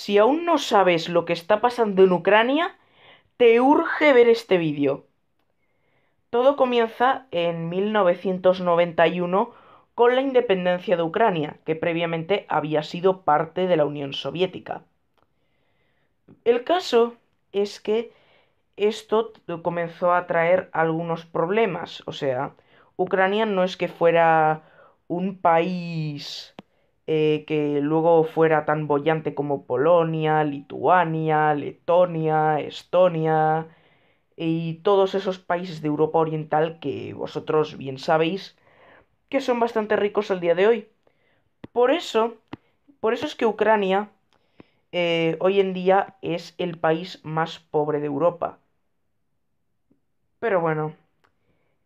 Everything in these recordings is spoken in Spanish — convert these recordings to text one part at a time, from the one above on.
Si aún no sabes lo que está pasando en Ucrania, te urge ver este vídeo. Todo comienza en 1991 con la independencia de Ucrania, que previamente había sido parte de la Unión Soviética. El caso es que esto comenzó a traer algunos problemas, o sea, Ucrania no es que fuera un país eh, que luego fuera tan bollante como Polonia, Lituania, Letonia, Estonia y todos esos países de Europa Oriental que vosotros bien sabéis que son bastante ricos al día de hoy. Por eso, por eso es que Ucrania eh, hoy en día es el país más pobre de Europa. Pero bueno,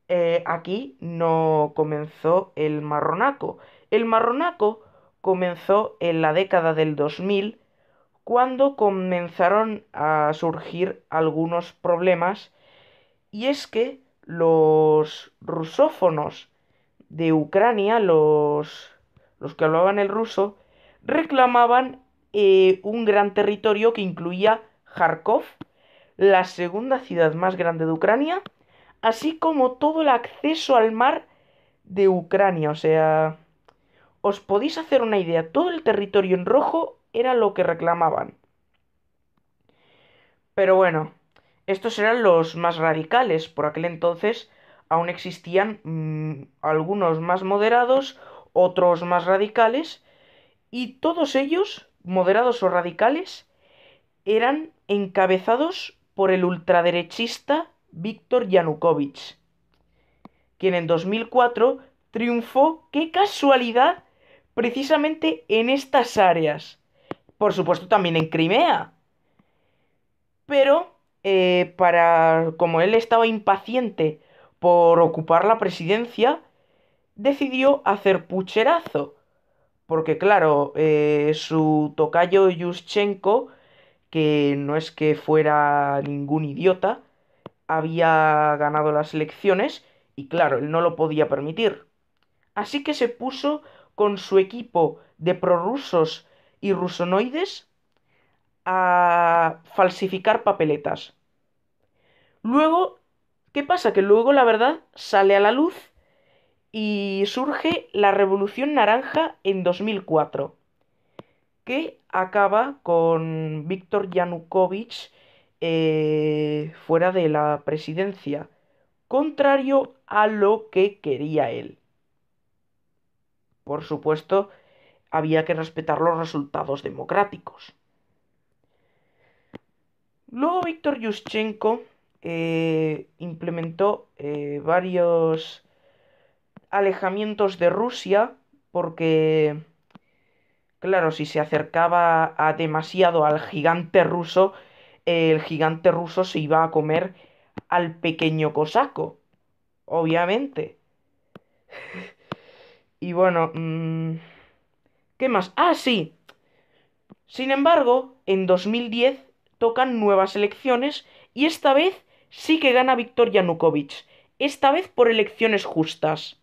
eh, aquí no comenzó el marronaco. El marronaco comenzó en la década del 2000 cuando comenzaron a surgir algunos problemas y es que los rusófonos de Ucrania, los, los que hablaban el ruso, reclamaban eh, un gran territorio que incluía Kharkov, la segunda ciudad más grande de Ucrania, así como todo el acceso al mar de Ucrania, o sea, os podéis hacer una idea, todo el territorio en rojo era lo que reclamaban. Pero bueno, estos eran los más radicales. Por aquel entonces aún existían mm, algunos más moderados, otros más radicales, y todos ellos, moderados o radicales, eran encabezados por el ultraderechista Víctor Yanukovych, quien en 2004 triunfó, qué casualidad, precisamente en estas áreas. Por supuesto también en Crimea. Pero, eh, para, como él estaba impaciente por ocupar la presidencia, decidió hacer pucherazo. Porque claro, eh, su tocayo Yushchenko, que no es que fuera ningún idiota, había ganado las elecciones y claro, él no lo podía permitir. Así que se puso con su equipo de prorrusos y rusonoides a falsificar papeletas. Luego, ¿qué pasa? Que luego la verdad sale a la luz y surge la Revolución Naranja en 2004, que acaba con Víctor Yanukovych eh, fuera de la presidencia, contrario a lo que quería él. Por supuesto, había que respetar los resultados democráticos. Luego Víctor Yushchenko eh, implementó eh, varios alejamientos de Rusia porque, claro, si se acercaba a demasiado al gigante ruso, el gigante ruso se iba a comer al pequeño cosaco, obviamente. Y bueno, mm, ¿qué más? Ah, sí. Sin embargo, en 2010 tocan nuevas elecciones y esta vez sí que gana Víctor Yanukovych. Esta vez por elecciones justas.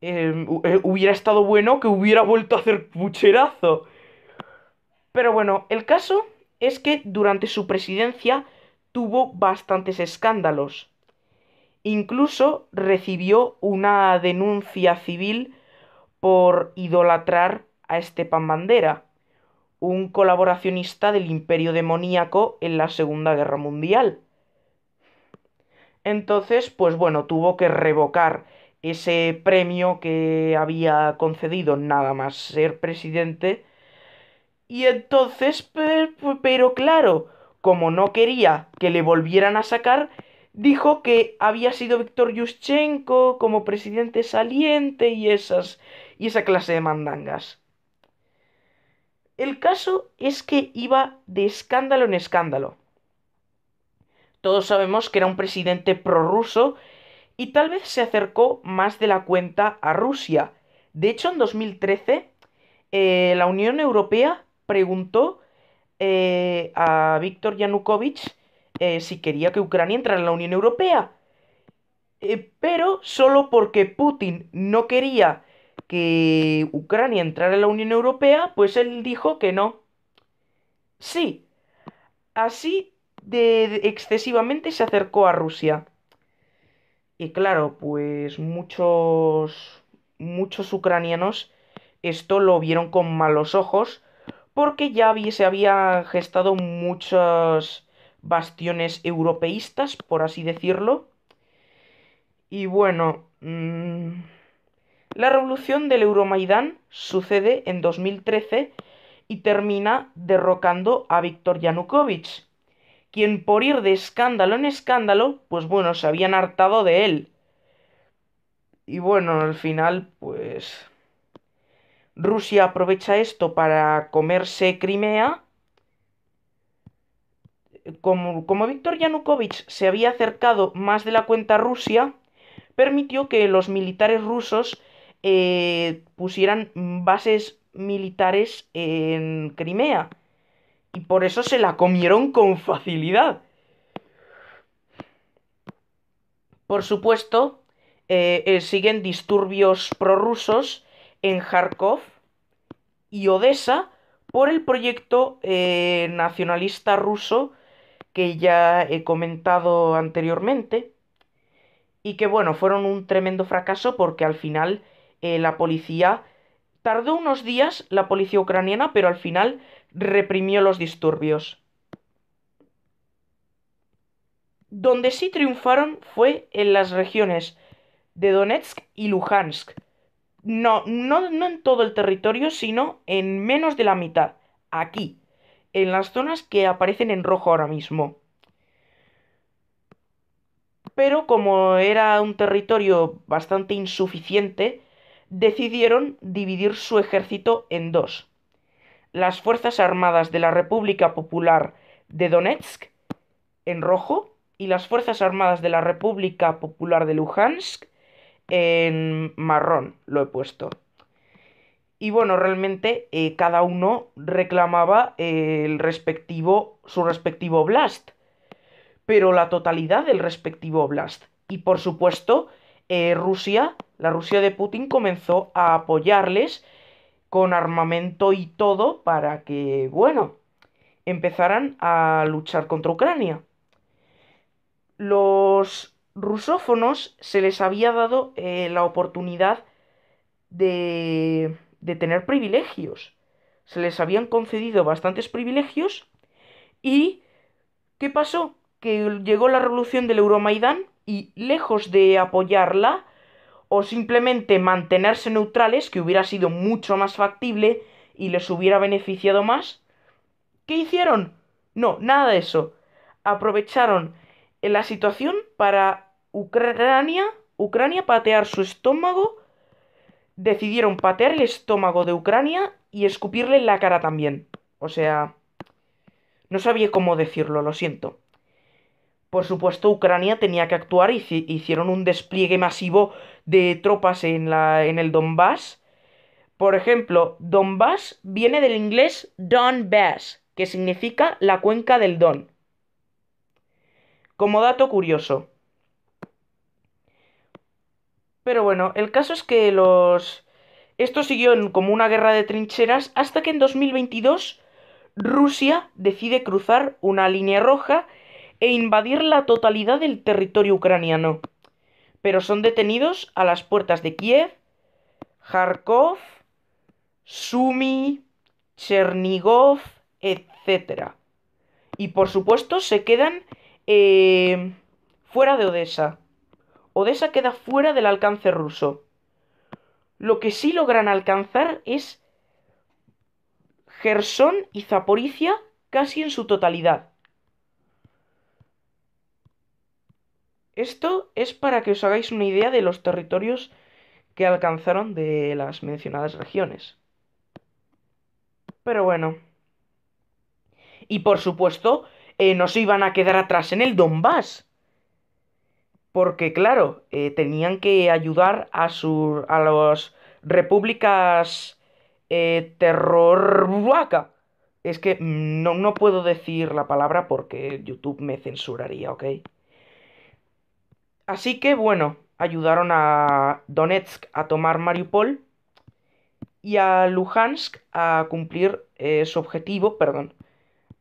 Em, eh, hubiera estado bueno que hubiera vuelto a hacer pucherazo. Pero bueno, el caso es que durante su presidencia tuvo bastantes escándalos. Incluso recibió una denuncia civil por idolatrar a Estepan Bandera, un colaboracionista del imperio demoníaco en la Segunda Guerra Mundial. Entonces, pues bueno, tuvo que revocar ese premio que había concedido nada más ser presidente. Y entonces, pero, pero claro, como no quería que le volvieran a sacar, dijo que había sido Víctor Yushchenko como presidente saliente y, esas, y esa clase de mandangas. El caso es que iba de escándalo en escándalo. Todos sabemos que era un presidente prorruso y tal vez se acercó más de la cuenta a Rusia. De hecho, en 2013, eh, la Unión Europea preguntó eh, a Víctor Yanukovych eh, si quería que Ucrania entrara en la Unión Europea. Eh, pero solo porque Putin no quería que Ucrania entrara en la Unión Europea, pues él dijo que no. Sí, así de excesivamente se acercó a Rusia. Y claro, pues muchos muchos ucranianos esto lo vieron con malos ojos porque ya se había gestado muchas bastiones europeístas, por así decirlo. Y bueno, mm, la revolución del Euromaidán sucede en 2013 y termina derrocando a Viktor Yanukovych, quien por ir de escándalo en escándalo, pues bueno, se habían hartado de él. Y bueno, al final, pues Rusia aprovecha esto para comerse Crimea como, como Víctor Yanukovych se había acercado más de la cuenta a Rusia, permitió que los militares rusos eh, pusieran bases militares en Crimea. Y por eso se la comieron con facilidad. Por supuesto, eh, siguen disturbios prorrusos en Kharkov y Odessa por el proyecto eh, nacionalista ruso que ya he comentado anteriormente y que bueno, fueron un tremendo fracaso porque al final eh, la policía tardó unos días, la policía ucraniana, pero al final reprimió los disturbios. Donde sí triunfaron fue en las regiones de Donetsk y Luhansk. No, no, no en todo el territorio, sino en menos de la mitad, aquí, en las zonas que aparecen en rojo ahora mismo. Pero como era un territorio bastante insuficiente, decidieron dividir su ejército en dos. Las Fuerzas Armadas de la República Popular de Donetsk, en rojo, y las Fuerzas Armadas de la República Popular de Luhansk, en marrón, lo he puesto. Y bueno, realmente eh, cada uno reclamaba el respectivo, su respectivo Blast, pero la totalidad del respectivo Blast. Y por supuesto, eh, Rusia, la Rusia de Putin, comenzó a apoyarles con armamento y todo para que, bueno, empezaran a luchar contra Ucrania. Los rusófonos se les había dado eh, la oportunidad de de tener privilegios. Se les habían concedido bastantes privilegios y ¿qué pasó? Que llegó la revolución del Euromaidán y lejos de apoyarla o simplemente mantenerse neutrales, que hubiera sido mucho más factible y les hubiera beneficiado más, ¿qué hicieron? No, nada de eso. Aprovecharon la situación para Ucrania, Ucrania patear su estómago decidieron patear el estómago de Ucrania y escupirle en la cara también. O sea, no sabía cómo decirlo, lo siento. Por supuesto, Ucrania tenía que actuar y hicieron un despliegue masivo de tropas en, la, en el Donbass. Por ejemplo, Donbass viene del inglés Donbass, que significa la cuenca del Don. Como dato curioso, pero bueno, el caso es que los... Esto siguió como una guerra de trincheras hasta que en 2022 Rusia decide cruzar una línea roja e invadir la totalidad del territorio ucraniano. Pero son detenidos a las puertas de Kiev, Kharkov, Sumy, Chernigov, etc. Y por supuesto se quedan eh, fuera de Odessa. Odessa queda fuera del alcance ruso. Lo que sí logran alcanzar es Gersón y Zaporicia casi en su totalidad. Esto es para que os hagáis una idea de los territorios que alcanzaron de las mencionadas regiones. Pero bueno. Y por supuesto, eh, no se iban a quedar atrás en el Donbass porque claro, eh, tenían que ayudar a, a las repúblicas eh, Es que no, no puedo decir la palabra porque YouTube me censuraría, ¿ok? Así que bueno, ayudaron a Donetsk a tomar Mariupol y a Luhansk a cumplir eh, su objetivo, perdón,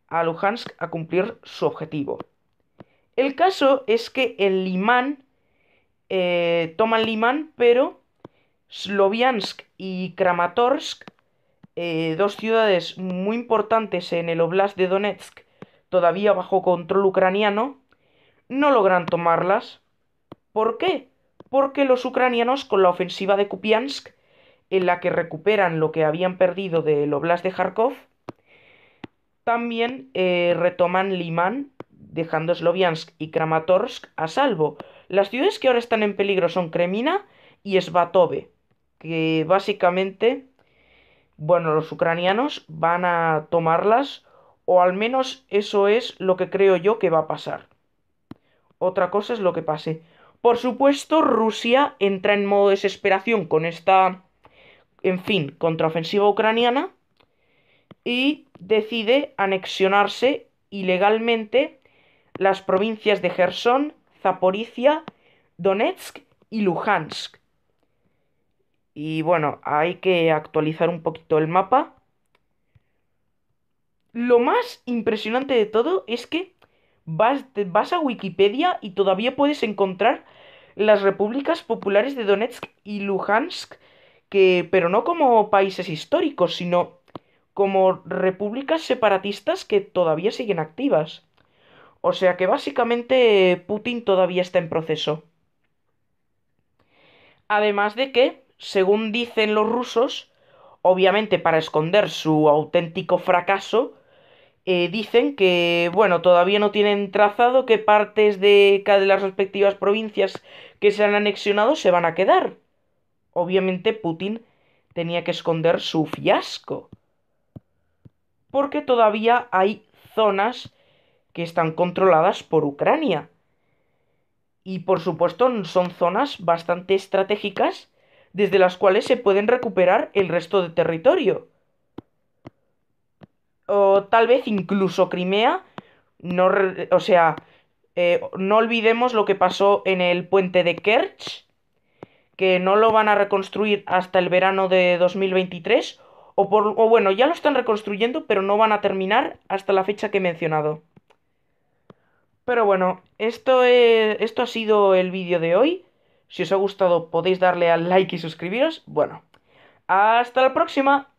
a Luhansk a cumplir su objetivo. El caso es que el Limán, eh, toman Limán, pero Sloviansk y Kramatorsk, eh, dos ciudades muy importantes en el Oblast de Donetsk, todavía bajo control ucraniano, no logran tomarlas. ¿Por qué? Porque los ucranianos con la ofensiva de Kupiansk, en la que recuperan lo que habían perdido del Oblast de Kharkov, también eh, retoman Limán dejando Sloviansk y Kramatorsk a salvo. Las ciudades que ahora están en peligro son Kremina y Svatove, que básicamente, bueno, los ucranianos van a tomarlas, o al menos eso es lo que creo yo que va a pasar. Otra cosa es lo que pase. Por supuesto, Rusia entra en modo desesperación con esta, en fin, contraofensiva ucraniana y decide anexionarse ilegalmente las provincias de Gerson, Zaporizhia, Donetsk y Luhansk. Y bueno, hay que actualizar un poquito el mapa. Lo más impresionante de todo es que vas, a Wikipedia y todavía puedes encontrar las repúblicas populares de Donetsk y Luhansk, que, pero no como países históricos, sino como repúblicas separatistas que todavía siguen activas. O sea que básicamente Putin todavía está en proceso. Además de que, según dicen los rusos, obviamente para esconder su auténtico fracaso, eh, dicen que, bueno, todavía no tienen trazado qué partes de cada de las respectivas provincias que se han anexionado se van a quedar. Obviamente Putin tenía que esconder su fiasco. Porque todavía hay zonas que están controladas por Ucrania. Y por supuesto son zonas bastante estratégicas desde las cuales se pueden recuperar el resto de territorio. O tal vez incluso Crimea, o sea, eh, no olvidemos lo que pasó en el puente de Kerch, que no lo van a reconstruir hasta el verano de 2023, o, o bueno, ya lo están reconstruyendo, pero no van a terminar hasta la fecha que he mencionado. Pero bueno, esto, esto ha sido el vídeo de hoy. Si os ha gustado podéis darle al like y suscribiros. Bueno, hasta la próxima.